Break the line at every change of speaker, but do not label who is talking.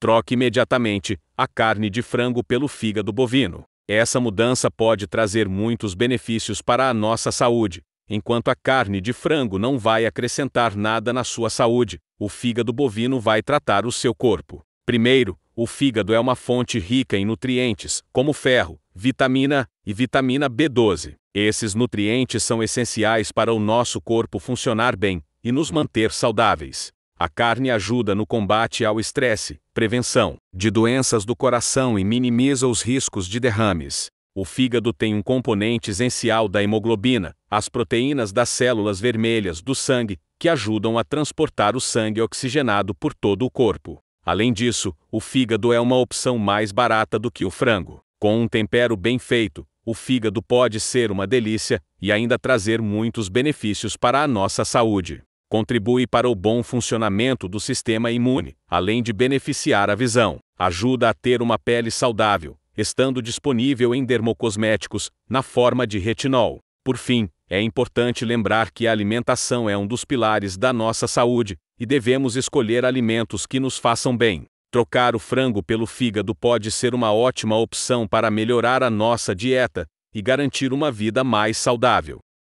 Troque imediatamente a carne de frango pelo fígado bovino. Essa mudança pode trazer muitos benefícios para a nossa saúde. Enquanto a carne de frango não vai acrescentar nada na sua saúde, o fígado bovino vai tratar o seu corpo. Primeiro, o fígado é uma fonte rica em nutrientes, como ferro, vitamina e vitamina B12. Esses nutrientes são essenciais para o nosso corpo funcionar bem e nos manter saudáveis. A carne ajuda no combate ao estresse, prevenção de doenças do coração e minimiza os riscos de derrames. O fígado tem um componente essencial da hemoglobina, as proteínas das células vermelhas do sangue, que ajudam a transportar o sangue oxigenado por todo o corpo. Além disso, o fígado é uma opção mais barata do que o frango. Com um tempero bem feito, o fígado pode ser uma delícia e ainda trazer muitos benefícios para a nossa saúde. Contribui para o bom funcionamento do sistema imune, além de beneficiar a visão. Ajuda a ter uma pele saudável, estando disponível em dermocosméticos, na forma de retinol. Por fim, é importante lembrar que a alimentação é um dos pilares da nossa saúde e devemos escolher alimentos que nos façam bem. Trocar o frango pelo fígado pode ser uma ótima opção para melhorar a nossa dieta e garantir uma vida mais saudável.